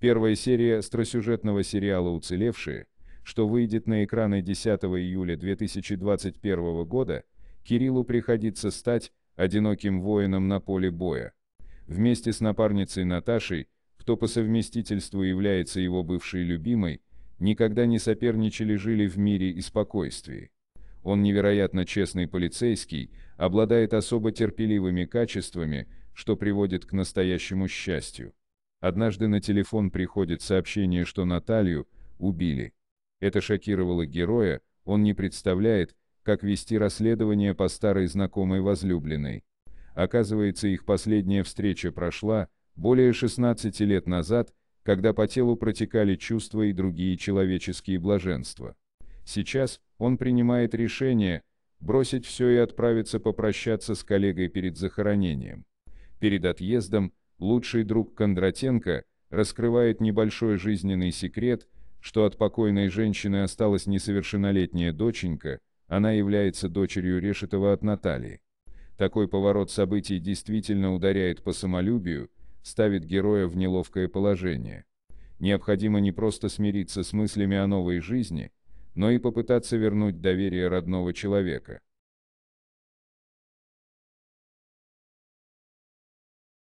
Первая серия остросюжетного сериала «Уцелевшие», что выйдет на экраны 10 июля 2021 года, Кириллу приходится стать одиноким воином на поле боя. Вместе с напарницей Наташей, кто по совместительству является его бывшей любимой, никогда не соперничали, жили в мире и спокойствии. Он невероятно честный полицейский, обладает особо терпеливыми качествами, что приводит к настоящему счастью. Однажды на телефон приходит сообщение, что Наталью убили. Это шокировало героя, он не представляет, как вести расследование по старой знакомой возлюбленной. Оказывается, их последняя встреча прошла более 16 лет назад, когда по телу протекали чувства и другие человеческие блаженства. Сейчас он принимает решение бросить все и отправиться попрощаться с коллегой перед захоронением. Перед отъездом лучший друг Кондратенко, раскрывает небольшой жизненный секрет, что от покойной женщины осталась несовершеннолетняя доченька, она является дочерью Решетова от Натальи. Такой поворот событий действительно ударяет по самолюбию, ставит героя в неловкое положение. Необходимо не просто смириться с мыслями о новой жизни, но и попытаться вернуть доверие родного человека.